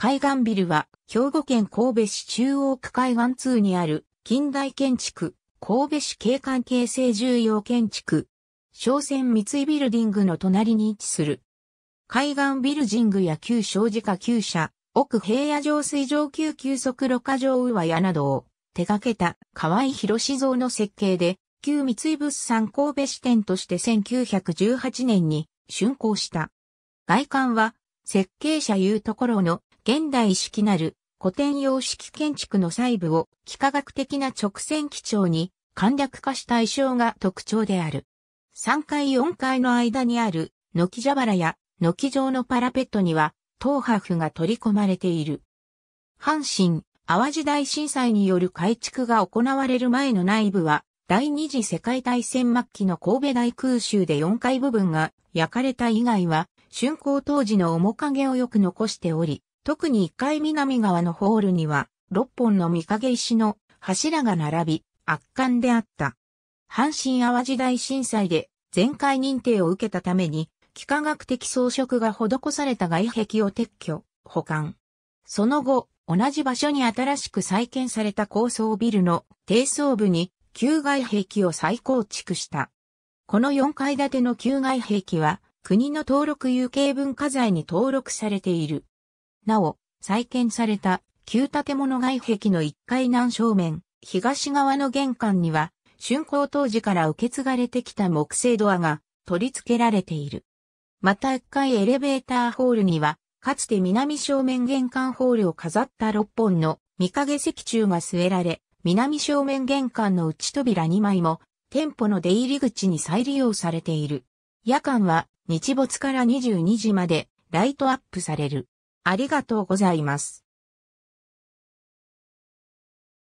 海岸ビルは、兵庫県神戸市中央区海岸通にある、近代建築、神戸市景観形成重要建築、商船三井ビルディングの隣に位置する。海岸ビルジングや旧正児科旧社、奥平野上水上級急速路過上上屋などを手掛けた河合博志像の設計で、旧三井物産神戸支店として1918年に竣工した。外観は設計者いうところの現代式なる古典様式建築の細部を幾何学的な直線基調に簡略化した意匠が特徴である。3階4階の間にある軒蛇腹や軒状のパラペットには等波が取り込まれている。阪神、淡路大震災による改築が行われる前の内部は、第二次世界大戦末期の神戸大空襲で4階部分が焼かれた以外は、竣工当時の面影をよく残しており、特に1階南側のホールには、6本の御影石の柱が並び、圧巻であった。阪神淡路大震災で全壊認定を受けたために、幾何学的装飾が施された外壁を撤去、保管。その後、同じ場所に新しく再建された高層ビルの低層部に旧外壁を再構築した。この4階建ての旧外壁は国の登録有形文化財に登録されている。なお、再建された旧建物外壁の1階南正面、東側の玄関には、竣工当時から受け継がれてきた木製ドアが取り付けられている。また1階エレベーターホールには、かつて南正面玄関ホールを飾った6本の見影石柱が据えられ、南正面玄関の内扉2枚も店舗の出入り口に再利用されている。夜間は日没から22時までライトアップされる。ありがとうございます。